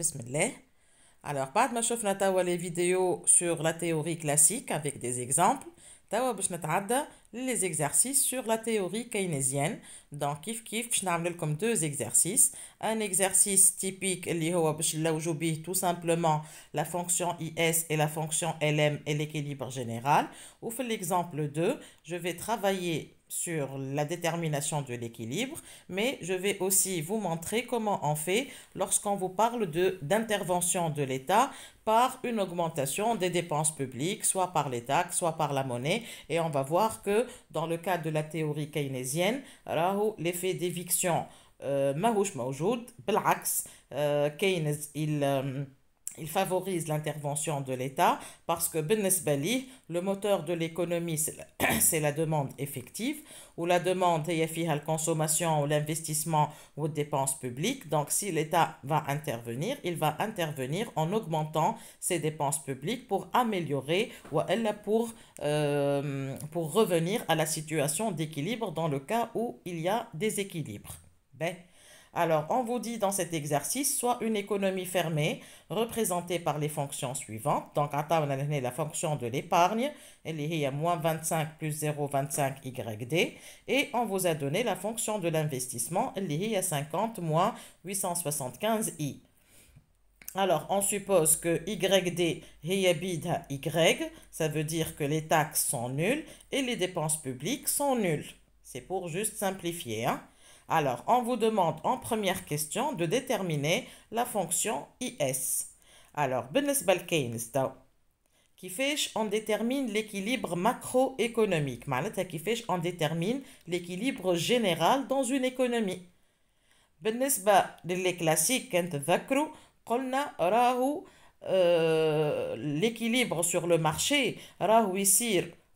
Bismillah. Alors, بعد ما شفنا توا les vidéos sur la théorie classique avec des exemples, توا باش les exercices sur la théorie keynésienne. Donc, kif, kif, باش نعمل deux exercices. Un exercice typique اللي هو باش tout simplement la fonction IS et la fonction LM et l'équilibre général. Ou fait l'exemple 2, je vais travailler sur la détermination de l'équilibre, mais je vais aussi vous montrer comment on fait lorsqu'on vous parle d'intervention de, l'État par une augmentation des dépenses publiques, soit par les taxes, soit par la monnaie. Et on va voir que dans le cas de la théorie keynésienne, l'effet d'éviction, euh, Mahouch blacks Bel'ax, euh, Keynes, il... Euh, il favorise l'intervention de l'État parce que Benesbali, le moteur de l'économie, c'est la, demande effective, ou la demande à la consommation, ou l'investissement, ou les dépenses publiques. Donc, si l'État va intervenir, il va intervenir en augmentant ses dépenses publiques pour améliorer ou elle pour, euh, pour revenir à la situation d'équilibre dans le cas où il y a déséquilibre. Ben. Alors, on vous dit dans cet exercice, soit une économie fermée représentée par les fonctions suivantes. Donc, on a donné la fonction de l'épargne, elle est moins 25 plus 0,25 YD. Et on vous a donné la fonction de l'investissement, elle est à 50 moins 875 I. Alors, on suppose que YD à Y, ça veut dire que les taxes sont nulles et les dépenses publiques sont nulles. C'est pour juste simplifier. Hein? Alors, on vous demande en première question de déterminer la fonction IS. Alors, بالنسبة Qui on détermine l'équilibre macroéconomique qui fait on détermine l'équilibre général dans une économie بالنسبة للي كلاسيك قلنا راهو l'équilibre sur le marché راهو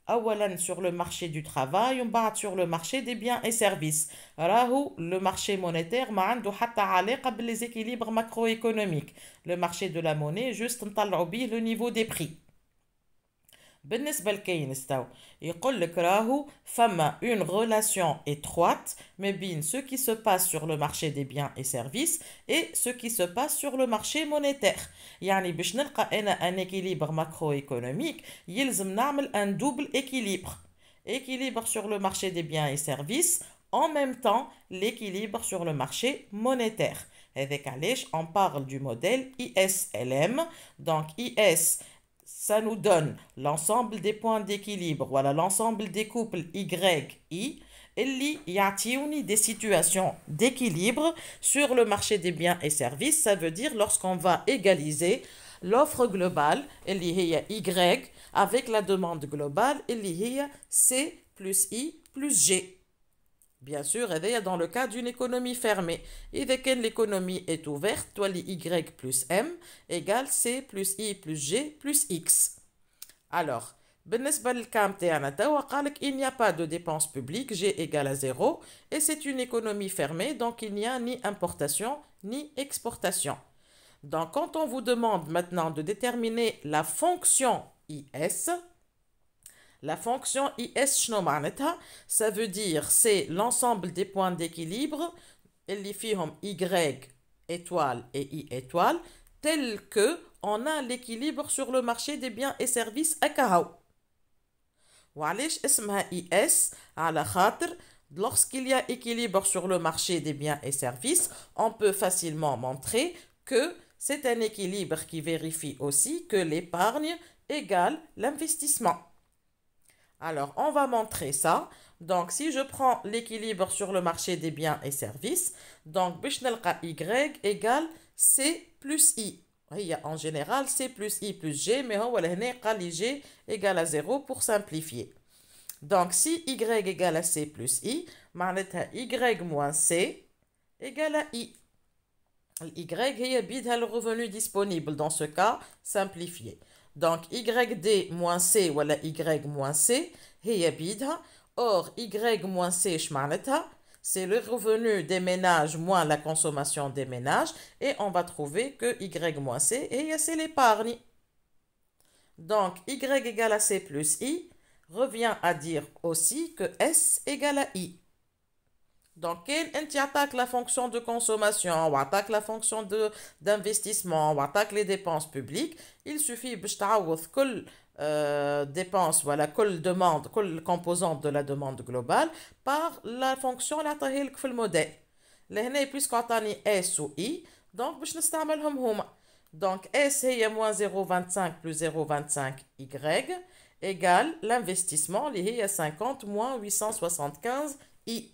Awalan sur le marché du travail on bat sur le marché des biens et services où le marché monétaire à hatta حتى les équilibres macroéconomique le marché de la monnaie juste un le niveau des prix il y a une relation étroite mais bien ce qui se passe sur le marché des biens et services et ce qui se passe sur le marché monétaire Il y a un équilibre macroéconomique il y a un double équilibre équilibre sur le marché des biens et services en même temps l'équilibre sur le marché monétaire. Avec Alèche, on parle du modèle ISLM. Donc IS, ça nous donne l'ensemble des points d'équilibre, voilà l'ensemble des couples Y, I, y a des situations d'équilibre sur le marché des biens et services, ça veut dire lorsqu'on va égaliser l'offre globale, y a Y, avec la demande globale, y a C plus I plus G. Bien sûr, a dans le cas d'une économie fermée. Et que l'économie est ouverte, toi, Y plus M égale C plus I plus G plus X. Alors, il n'y a pas de dépenses publiques, G égale à 0, et c'est une économie fermée, donc il n'y a ni importation ni exportation. Donc quand on vous demande maintenant de déterminer la fonction IS, la fonction is ça veut dire c'est l'ensemble des points d'équilibre, y étoile et i étoile, tel que on a l'équilibre sur le marché des biens et services à Kahou. وعلاش اسمها اي اس la خاطر lorsqu'il y a équilibre sur le marché des biens et services on peut facilement montrer que c'est un équilibre qui vérifie aussi que l'épargne égale l'investissement alors, on va montrer ça. Donc, si je prends l'équilibre sur le marché des biens et services, donc, Y égale C plus I. En général, C plus I plus G, mais on oh, va G égale à 0 pour simplifier. Donc, si Y égale à C plus I, Y moins C égale à I. Y est le revenu disponible. Dans ce cas, simplifié. Donc, YD moins C, voilà Y moins C, Or, Y moins C, c'est le revenu des ménages moins la consommation des ménages. Et on va trouver que Y moins C, c'est l'épargne. Donc, Y égale à C plus I revient à dire aussi que S égale à I. Donc, tu attaques la fonction de consommation, ou attaque la fonction d'investissement, ou attaque les dépenses publiques. Il suffit de تعوض dépenses, dépense, voilà, demande, une composante de la demande globale par la fonction la modèle. modèle. S ou I, donc باش نستعملهم Donc S moins 0,25 plus 0,25 Y égale l'investissement اللي à 50 moins 875 I.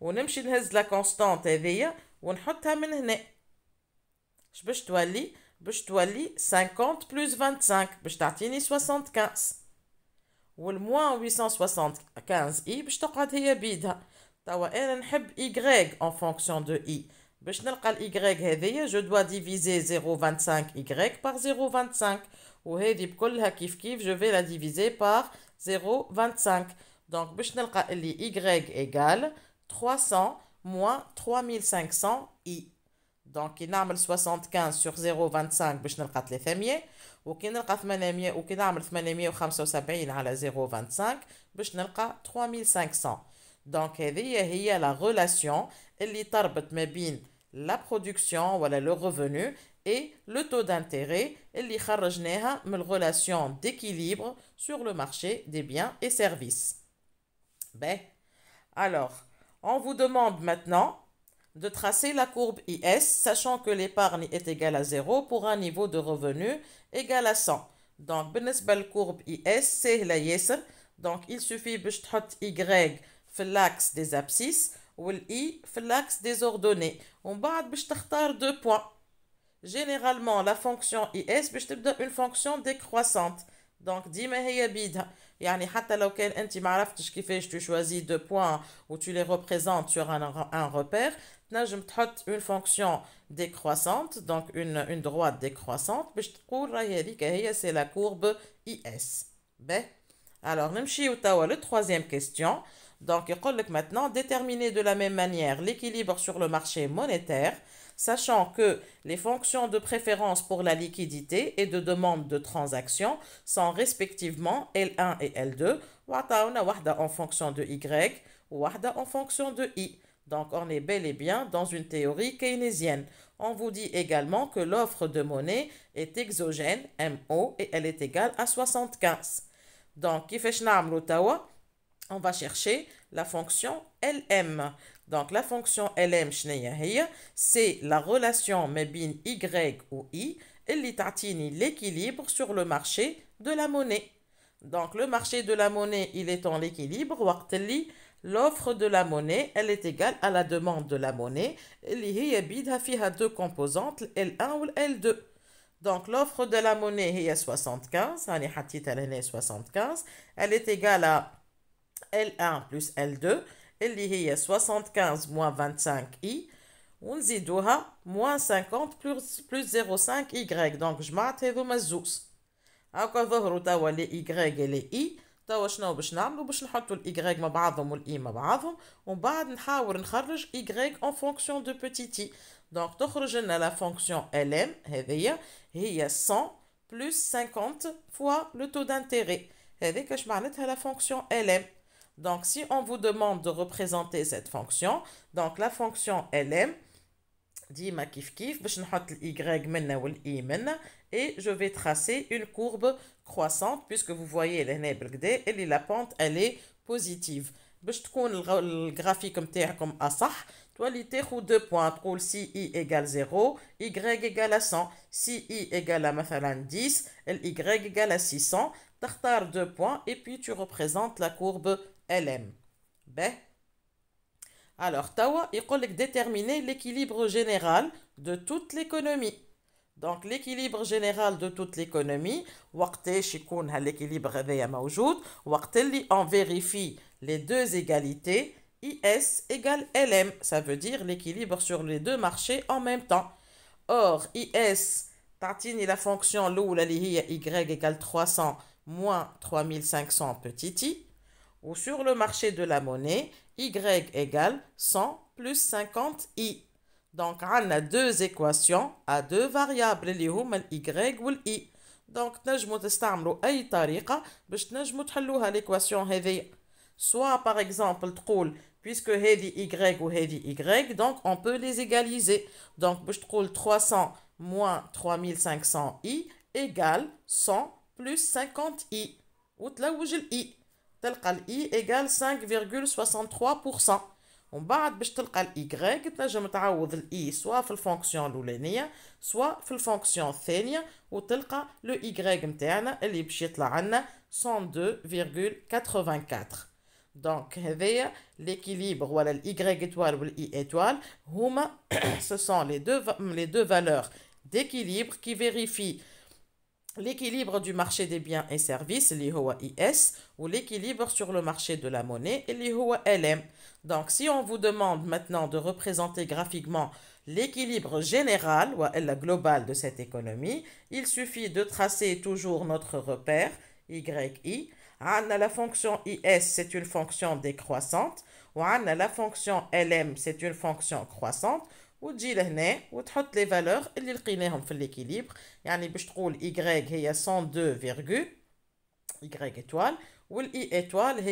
Et on va mettre la constante ici. Et on la met ici. Pour le faire, on 50 plus 25. Ça va nous donner 65. le moins 875i, on va le mettre ici. Maintenant, on veut y en fonction de i. Pour trouver y, je dois diviser 0.25y par 0.25. Et je vais diviser par 0.25. Donc, pour trouver y égale... 300 moins 3500 i. Donc, il y a 75 sur 0,25 pour nous faire les femmes. Ou qui nous faire 800 ou qui nous faire 875 sur 0,25 pour nous 3500. Donc, c'est la relation qui تربط ما بين la production ou le revenu et le taux d'intérêt qui اللي خرجناها la relation d'équilibre sur le marché des biens et services. Ben, alors, on vous demande maintenant de tracer la courbe IS, sachant que l'épargne est égale à 0 pour un niveau de revenu égal à 100. Donc, la courbe IS, c'est la yes. Donc, il suffit de mettre Y l'axe des abscisses ou i l'axe des ordonnées. On va de deux points. Généralement, la fonction IS, est une fonction décroissante. Donc, dis-moi, il y a ni hâte qui fait que tu choisis deux points où tu les représentes sur un repère. Maintenant, je me une fonction décroissante, donc une droite décroissante. Mais dire que c'est la courbe IS. Ben. Alors, alors, le troisième question. Donc il dit maintenant déterminer de la même manière l'équilibre sur le marché monétaire sachant que les fonctions de préférence pour la liquidité et de demande de transaction sont respectivement L1 et L2, en fonction de Y, en fonction de I. Donc on est bel et bien dans une théorie keynésienne. On vous dit également que l'offre de monnaie est exogène, MO, et elle est égale à 75. Donc, on va chercher la fonction LM. Donc la fonction LM, c'est la relation mebin Y ou I, qui تعطيني l'équilibre sur le marché de la monnaie. Donc le marché de la monnaie, il est en équilibre l'offre de la monnaie, elle est égale à la demande de la monnaie, اللي هي égale deux composantes, L1 ou L2. Donc l'offre de la monnaie est 75, 75, elle est égale à L1 plus L2 qui est 75 moins 25i, et on l'ajoute moins 50 plus 0,5y. Donc, je m'attends à ce Alors, quand on voit les y et les i, on va faire ce qu'on va faire, on va mettre les y et les i ensemble, et on va essayer de faire y en fonction de petit i. Donc, on va la fonction lm, qui est 100 plus 50 fois le taux d'intérêt. C'est ce que la fonction lm donc, si on vous demande de représenter cette fonction, donc la fonction lm, dit ma kif باش نحط et je vais tracer une courbe croissante puisque vous voyez لهنا la pente elle est positive graphique تكون الجرافيك نتاعكم اصح تولي تاخذ دو بوان تقول si اي égale 0 y ايغال 100 si اي ايغال مثلا 10 الاي ايغال 600 تختار deux points, et puis tu représentes la courbe LM. B. Ben. Alors, Tawa, il faut déterminer l'équilibre général de toute l'économie. Donc, l'équilibre général de toute l'économie, l'équilibre on vérifie les deux égalités, IS égale LM, ça veut dire l'équilibre sur les deux marchés en même temps. Or, IS, tartine la fonction l'ou, la y égale 300 moins 3500 petit i, ou sur le marché de la monnaie, Y égale 100 plus 50i. Donc, on a deux équations à deux variables, les hum Y ou i. Donc, nous peut utiliser أي طريقة باش l'équation heavy. Soit, par exemple, puisque heavy Y ou heavy Y, donc on peut les égaliser. Donc, je trouve 300 moins 3500i égale 100 plus 50i. le i. Il égal e égale 5,63%. On va voir si on peut Y, e soit dans la fonction linéaire, soit dans la fonction de Thénia, et le Y est 102,84%. Donc, l'équilibre ou l'Y Y étoile ou l'I I étoile, ce sont les deux valeurs d'équilibre qui vérifient l'équilibre du marché des biens et services, IS, ou l'équilibre sur le marché de la monnaie, LM. Donc, si on vous demande maintenant de représenter graphiquement l'équilibre général, ou la globale de cette économie, il suffit de tracer toujours notre repère, YI. On la fonction IS, c'est une fonction décroissante. On a la fonction LM, c'est une fonction croissante ou gider ou tu mets les valeurs que l'on a trouvées dans l'équilibre y a 102 y étoile ou l'i étoile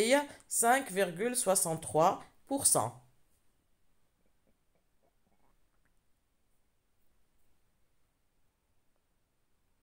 5,63